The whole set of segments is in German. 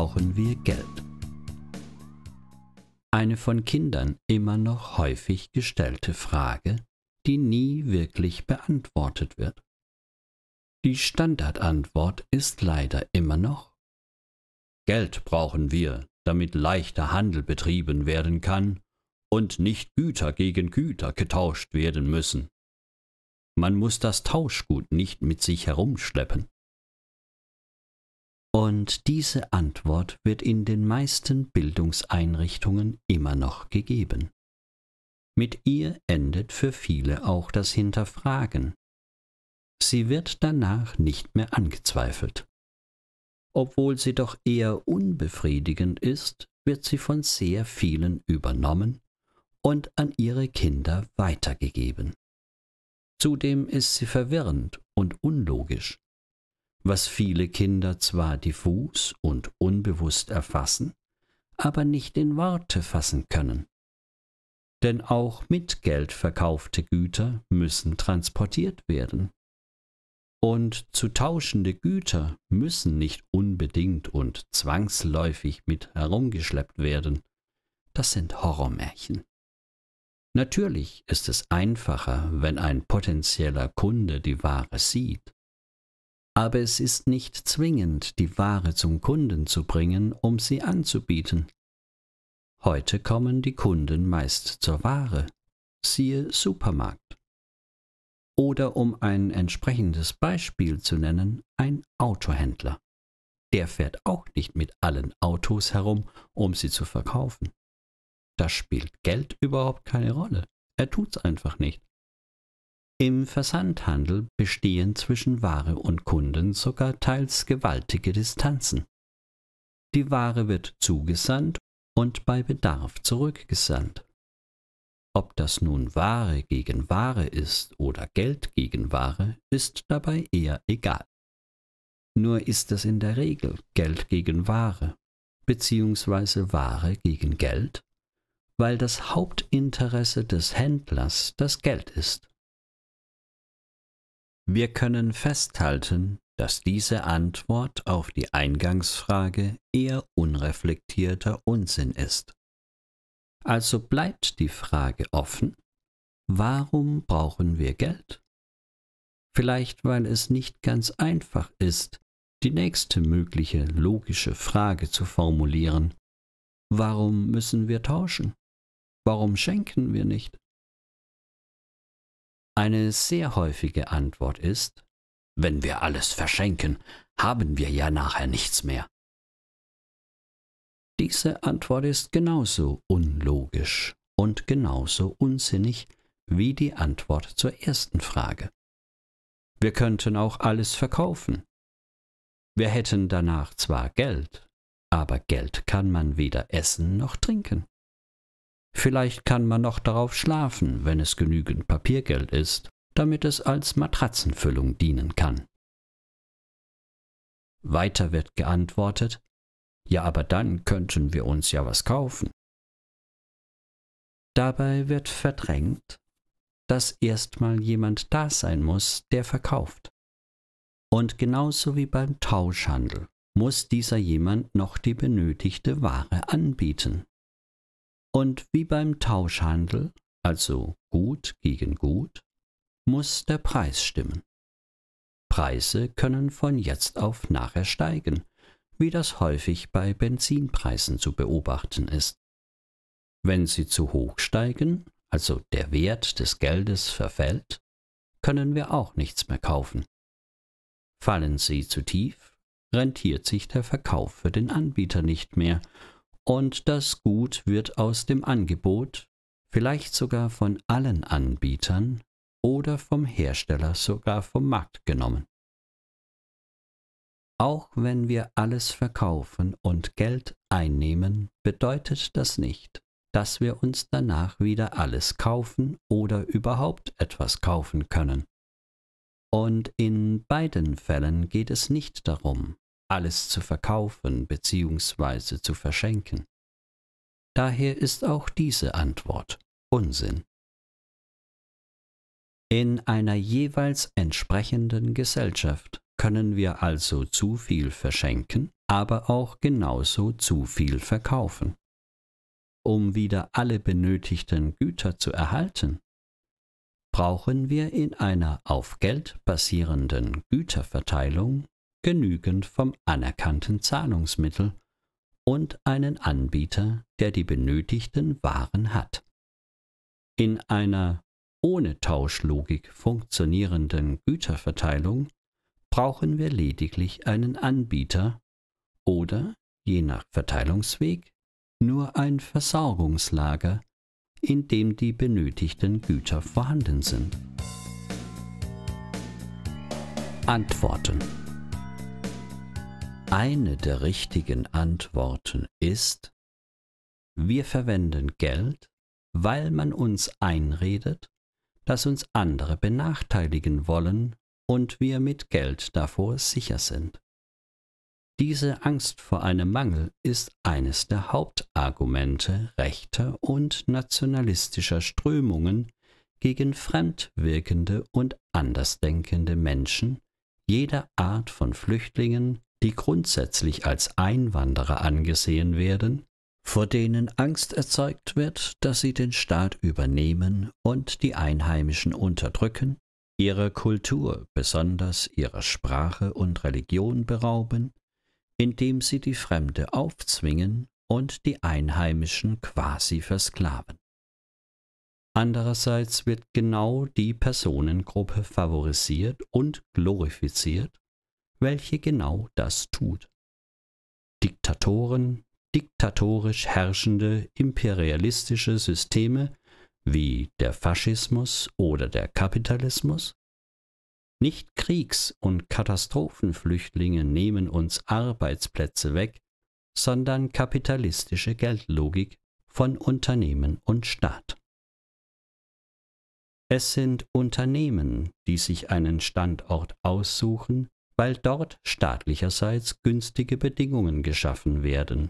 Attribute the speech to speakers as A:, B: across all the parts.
A: brauchen wir Geld. Eine von Kindern immer noch häufig gestellte Frage, die nie wirklich beantwortet wird. Die Standardantwort ist leider immer noch Geld brauchen wir, damit leichter Handel betrieben werden kann und nicht Güter gegen Güter getauscht werden müssen. Man muss das Tauschgut nicht mit sich herumschleppen. Und diese Antwort wird in den meisten Bildungseinrichtungen immer noch gegeben. Mit ihr endet für viele auch das Hinterfragen. Sie wird danach nicht mehr angezweifelt. Obwohl sie doch eher unbefriedigend ist, wird sie von sehr vielen übernommen und an ihre Kinder weitergegeben. Zudem ist sie verwirrend und unlogisch, was viele Kinder zwar diffus und unbewusst erfassen, aber nicht in Worte fassen können. Denn auch mit Geld verkaufte Güter müssen transportiert werden. Und zu tauschende Güter müssen nicht unbedingt und zwangsläufig mit herumgeschleppt werden. Das sind Horrormärchen. Natürlich ist es einfacher, wenn ein potenzieller Kunde die Ware sieht aber es ist nicht zwingend, die Ware zum Kunden zu bringen, um sie anzubieten. Heute kommen die Kunden meist zur Ware, siehe Supermarkt. Oder um ein entsprechendes Beispiel zu nennen, ein Autohändler. Der fährt auch nicht mit allen Autos herum, um sie zu verkaufen. Da spielt Geld überhaupt keine Rolle. Er tut's einfach nicht. Im Versandhandel bestehen zwischen Ware und Kunden sogar teils gewaltige Distanzen. Die Ware wird zugesandt und bei Bedarf zurückgesandt. Ob das nun Ware gegen Ware ist oder Geld gegen Ware, ist dabei eher egal. Nur ist es in der Regel Geld gegen Ware bzw. Ware gegen Geld, weil das Hauptinteresse des Händlers das Geld ist. Wir können festhalten, dass diese Antwort auf die Eingangsfrage eher unreflektierter Unsinn ist. Also bleibt die Frage offen, warum brauchen wir Geld? Vielleicht weil es nicht ganz einfach ist, die nächste mögliche logische Frage zu formulieren. Warum müssen wir tauschen? Warum schenken wir nicht? Eine sehr häufige Antwort ist, wenn wir alles verschenken, haben wir ja nachher nichts mehr. Diese Antwort ist genauso unlogisch und genauso unsinnig wie die Antwort zur ersten Frage. Wir könnten auch alles verkaufen. Wir hätten danach zwar Geld, aber Geld kann man weder essen noch trinken. Vielleicht kann man noch darauf schlafen, wenn es genügend Papiergeld ist, damit es als Matratzenfüllung dienen kann. Weiter wird geantwortet, ja aber dann könnten wir uns ja was kaufen. Dabei wird verdrängt, dass erstmal jemand da sein muss, der verkauft. Und genauso wie beim Tauschhandel muss dieser jemand noch die benötigte Ware anbieten. Und wie beim Tauschhandel, also Gut gegen Gut, muss der Preis stimmen. Preise können von jetzt auf nachher steigen, wie das häufig bei Benzinpreisen zu beobachten ist. Wenn sie zu hoch steigen, also der Wert des Geldes verfällt, können wir auch nichts mehr kaufen. Fallen sie zu tief, rentiert sich der Verkauf für den Anbieter nicht mehr und das Gut wird aus dem Angebot, vielleicht sogar von allen Anbietern oder vom Hersteller sogar vom Markt genommen. Auch wenn wir alles verkaufen und Geld einnehmen, bedeutet das nicht, dass wir uns danach wieder alles kaufen oder überhaupt etwas kaufen können. Und in beiden Fällen geht es nicht darum, alles zu verkaufen bzw. zu verschenken. Daher ist auch diese Antwort Unsinn. In einer jeweils entsprechenden Gesellschaft können wir also zu viel verschenken, aber auch genauso zu viel verkaufen. Um wieder alle benötigten Güter zu erhalten, brauchen wir in einer auf Geld basierenden Güterverteilung genügend vom anerkannten Zahlungsmittel und einen Anbieter, der die benötigten Waren hat. In einer ohne Tauschlogik funktionierenden Güterverteilung brauchen wir lediglich einen Anbieter oder, je nach Verteilungsweg, nur ein Versorgungslager, in dem die benötigten Güter vorhanden sind. Antworten eine der richtigen Antworten ist, wir verwenden Geld, weil man uns einredet, dass uns andere benachteiligen wollen und wir mit Geld davor sicher sind. Diese Angst vor einem Mangel ist eines der Hauptargumente rechter und nationalistischer Strömungen gegen fremdwirkende und andersdenkende Menschen, jeder Art von Flüchtlingen, die grundsätzlich als Einwanderer angesehen werden, vor denen Angst erzeugt wird, dass sie den Staat übernehmen und die Einheimischen unterdrücken, ihre Kultur, besonders ihrer Sprache und Religion berauben, indem sie die Fremde aufzwingen und die Einheimischen quasi versklaven. Andererseits wird genau die Personengruppe favorisiert und glorifiziert, welche genau das tut. Diktatoren, diktatorisch herrschende imperialistische Systeme wie der Faschismus oder der Kapitalismus? Nicht Kriegs- und Katastrophenflüchtlinge nehmen uns Arbeitsplätze weg, sondern kapitalistische Geldlogik von Unternehmen und Staat. Es sind Unternehmen, die sich einen Standort aussuchen, weil dort staatlicherseits günstige Bedingungen geschaffen werden.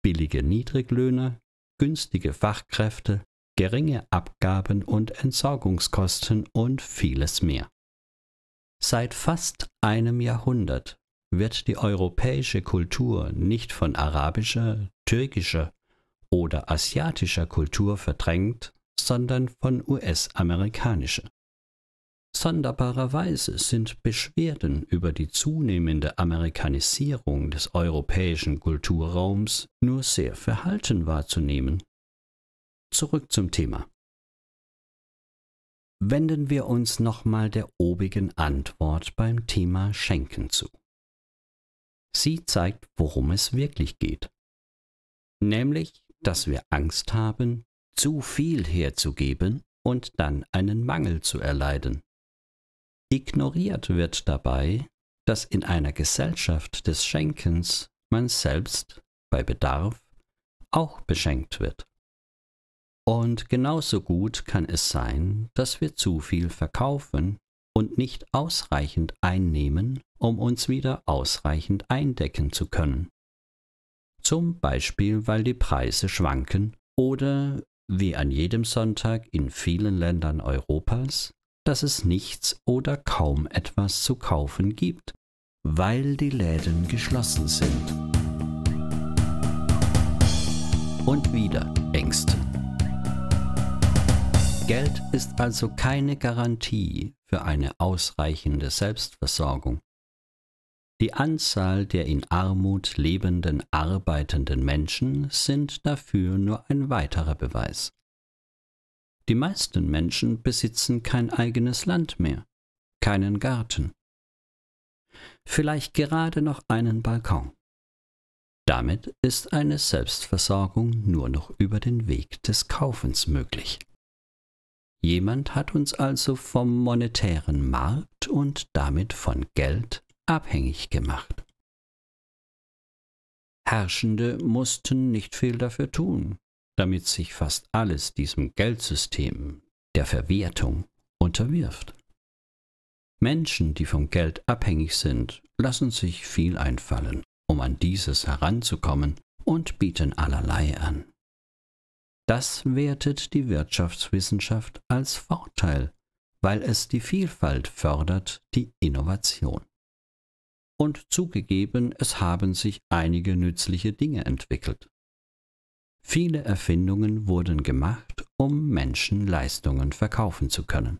A: Billige Niedriglöhne, günstige Fachkräfte, geringe Abgaben und Entsorgungskosten und vieles mehr. Seit fast einem Jahrhundert wird die europäische Kultur nicht von arabischer, türkischer oder asiatischer Kultur verdrängt, sondern von US-amerikanischer. Sonderbarerweise sind Beschwerden über die zunehmende Amerikanisierung des europäischen Kulturraums nur sehr verhalten wahrzunehmen. Zurück zum Thema. Wenden wir uns nochmal der obigen Antwort beim Thema Schenken zu. Sie zeigt, worum es wirklich geht. Nämlich, dass wir Angst haben, zu viel herzugeben und dann einen Mangel zu erleiden. Ignoriert wird dabei, dass in einer Gesellschaft des Schenkens man selbst bei Bedarf auch beschenkt wird. Und genauso gut kann es sein, dass wir zu viel verkaufen und nicht ausreichend einnehmen, um uns wieder ausreichend eindecken zu können. Zum Beispiel, weil die Preise schwanken oder, wie an jedem Sonntag in vielen Ländern Europas, dass es nichts oder kaum etwas zu kaufen gibt, weil die Läden geschlossen sind. Und wieder Ängste. Geld ist also keine Garantie für eine ausreichende Selbstversorgung. Die Anzahl der in Armut lebenden arbeitenden Menschen sind dafür nur ein weiterer Beweis. Die meisten Menschen besitzen kein eigenes Land mehr, keinen Garten, vielleicht gerade noch einen Balkon. Damit ist eine Selbstversorgung nur noch über den Weg des Kaufens möglich. Jemand hat uns also vom monetären Markt und damit von Geld abhängig gemacht. Herrschende mussten nicht viel dafür tun, damit sich fast alles diesem Geldsystem der Verwertung unterwirft. Menschen, die vom Geld abhängig sind, lassen sich viel einfallen, um an dieses heranzukommen und bieten allerlei an. Das wertet die Wirtschaftswissenschaft als Vorteil, weil es die Vielfalt fördert, die Innovation. Und zugegeben, es haben sich einige nützliche Dinge entwickelt. Viele Erfindungen wurden gemacht, um Menschen Leistungen verkaufen zu können.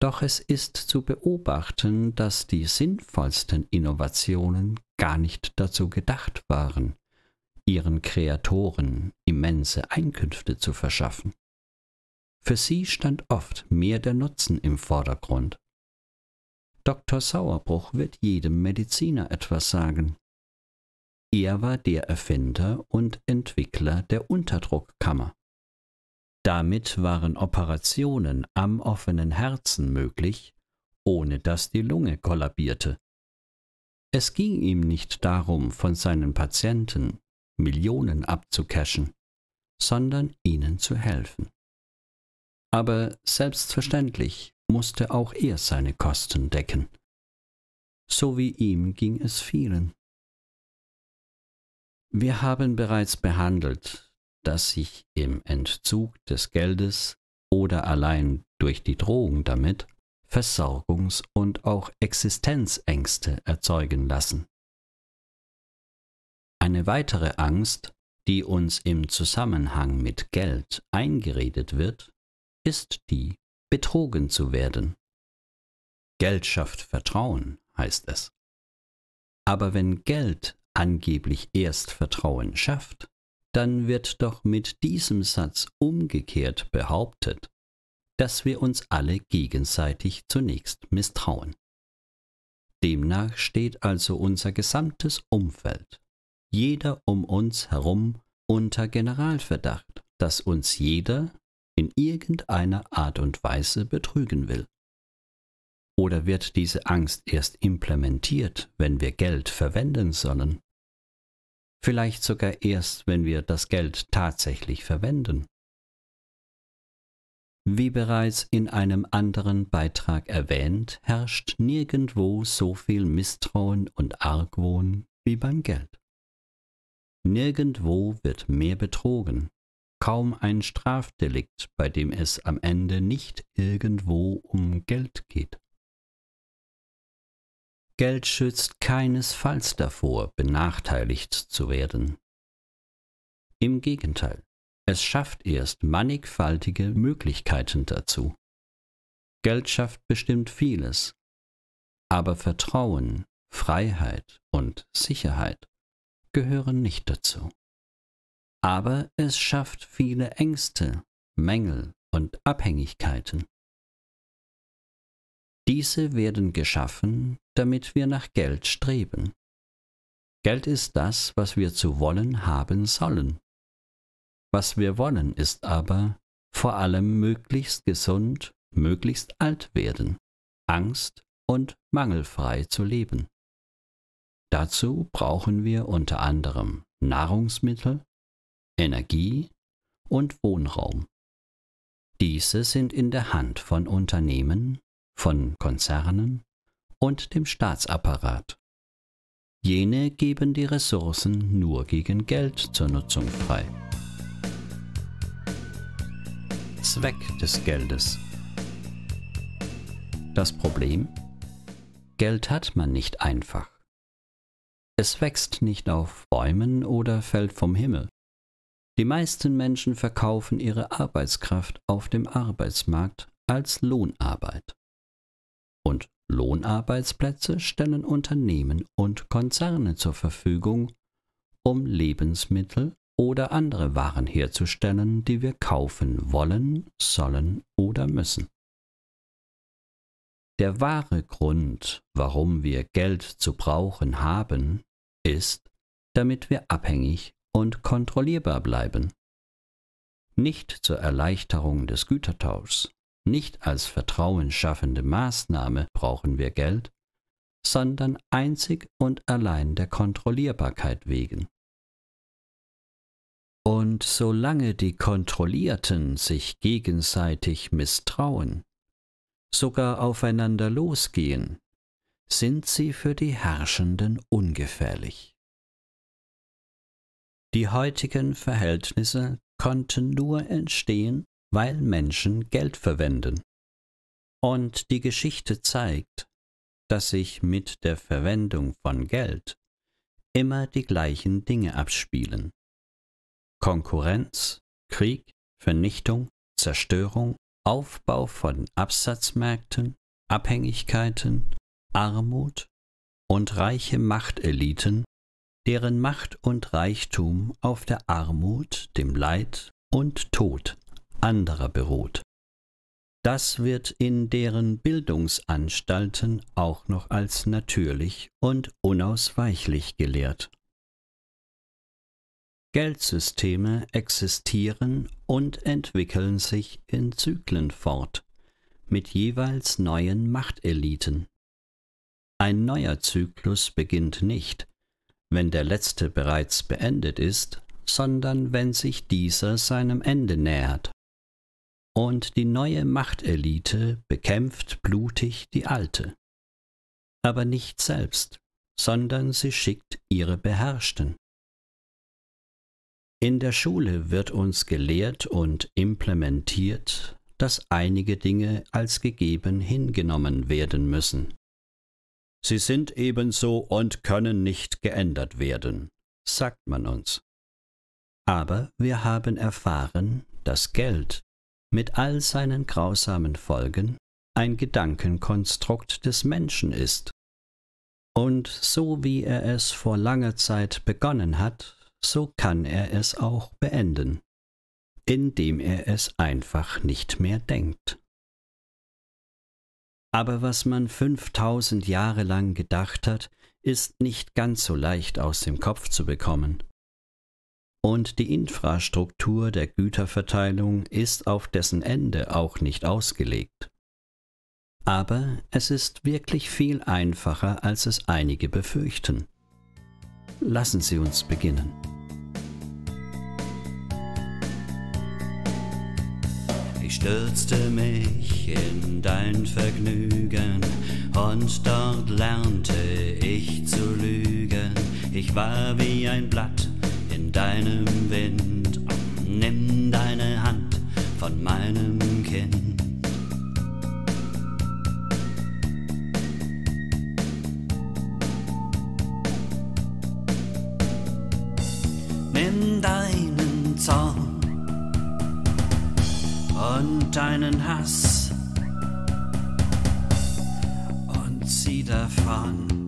A: Doch es ist zu beobachten, dass die sinnvollsten Innovationen gar nicht dazu gedacht waren, ihren Kreatoren immense Einkünfte zu verschaffen. Für sie stand oft mehr der Nutzen im Vordergrund. Dr. Sauerbruch wird jedem Mediziner etwas sagen. Er war der Erfinder und Entwickler der Unterdruckkammer. Damit waren Operationen am offenen Herzen möglich, ohne dass die Lunge kollabierte. Es ging ihm nicht darum, von seinen Patienten Millionen abzucashen, sondern ihnen zu helfen. Aber selbstverständlich musste auch er seine Kosten decken. So wie ihm ging es vielen. Wir haben bereits behandelt, dass sich im Entzug des Geldes oder allein durch die Drohung damit Versorgungs- und auch Existenzängste erzeugen lassen. Eine weitere Angst, die uns im Zusammenhang mit Geld eingeredet wird, ist die, betrogen zu werden. Geld schafft Vertrauen, heißt es. Aber wenn Geld angeblich erst Vertrauen schafft, dann wird doch mit diesem Satz umgekehrt behauptet, dass wir uns alle gegenseitig zunächst misstrauen. Demnach steht also unser gesamtes Umfeld, jeder um uns herum, unter Generalverdacht, dass uns jeder in irgendeiner Art und Weise betrügen will. Oder wird diese Angst erst implementiert, wenn wir Geld verwenden sollen? vielleicht sogar erst, wenn wir das Geld tatsächlich verwenden. Wie bereits in einem anderen Beitrag erwähnt, herrscht nirgendwo so viel Misstrauen und Argwohn wie beim Geld. Nirgendwo wird mehr betrogen, kaum ein Strafdelikt, bei dem es am Ende nicht irgendwo um Geld geht. Geld schützt keinesfalls davor, benachteiligt zu werden. Im Gegenteil, es schafft erst mannigfaltige Möglichkeiten dazu. Geld schafft bestimmt vieles, aber Vertrauen, Freiheit und Sicherheit gehören nicht dazu. Aber es schafft viele Ängste, Mängel und Abhängigkeiten. Diese werden geschaffen, damit wir nach Geld streben. Geld ist das, was wir zu wollen haben sollen. Was wir wollen, ist aber vor allem möglichst gesund, möglichst alt werden, angst- und mangelfrei zu leben. Dazu brauchen wir unter anderem Nahrungsmittel, Energie und Wohnraum. Diese sind in der Hand von Unternehmen, von Konzernen und dem Staatsapparat. Jene geben die Ressourcen nur gegen Geld zur Nutzung frei. Zweck des Geldes. Das Problem? Geld hat man nicht einfach. Es wächst nicht auf Bäumen oder fällt vom Himmel. Die meisten Menschen verkaufen ihre Arbeitskraft auf dem Arbeitsmarkt als Lohnarbeit und Lohnarbeitsplätze stellen Unternehmen und Konzerne zur Verfügung, um Lebensmittel oder andere Waren herzustellen, die wir kaufen wollen, sollen oder müssen. Der wahre Grund, warum wir Geld zu brauchen haben, ist, damit wir abhängig und kontrollierbar bleiben, nicht zur Erleichterung des Gütertauschs. Nicht als vertrauensschaffende Maßnahme brauchen wir Geld, sondern einzig und allein der Kontrollierbarkeit wegen. Und solange die Kontrollierten sich gegenseitig misstrauen, sogar aufeinander losgehen, sind sie für die Herrschenden ungefährlich. Die heutigen Verhältnisse konnten nur entstehen, weil Menschen Geld verwenden. Und die Geschichte zeigt, dass sich mit der Verwendung von Geld immer die gleichen Dinge abspielen. Konkurrenz, Krieg, Vernichtung, Zerstörung, Aufbau von Absatzmärkten, Abhängigkeiten, Armut und reiche Machteliten, deren Macht und Reichtum auf der Armut, dem Leid und Tod anderer beruht. Das wird in deren Bildungsanstalten auch noch als natürlich und unausweichlich gelehrt. Geldsysteme existieren und entwickeln sich in Zyklen fort, mit jeweils neuen Machteliten. Ein neuer Zyklus beginnt nicht, wenn der letzte bereits beendet ist, sondern wenn sich dieser seinem Ende nähert und die neue Machtelite bekämpft blutig die alte. Aber nicht selbst, sondern sie schickt ihre Beherrschten. In der Schule wird uns gelehrt und implementiert, dass einige Dinge als gegeben hingenommen werden müssen. Sie sind ebenso und können nicht geändert werden, sagt man uns. Aber wir haben erfahren, dass Geld mit all seinen grausamen Folgen ein Gedankenkonstrukt des Menschen ist. Und so wie er es vor langer Zeit begonnen hat, so kann er es auch beenden, indem er es einfach nicht mehr denkt. Aber was man 5000 Jahre lang gedacht hat, ist nicht ganz so leicht aus dem Kopf zu bekommen und die Infrastruktur der Güterverteilung ist auf dessen Ende auch nicht ausgelegt. Aber es ist wirklich viel einfacher, als es einige befürchten. Lassen Sie uns beginnen. Ich stürzte mich in dein Vergnügen und dort lernte ich zu lügen. Ich war wie ein Blatt deinem Wind. Nimm deine Hand von meinem Kind. Nimm deinen Zorn und deinen Hass und zieh davon.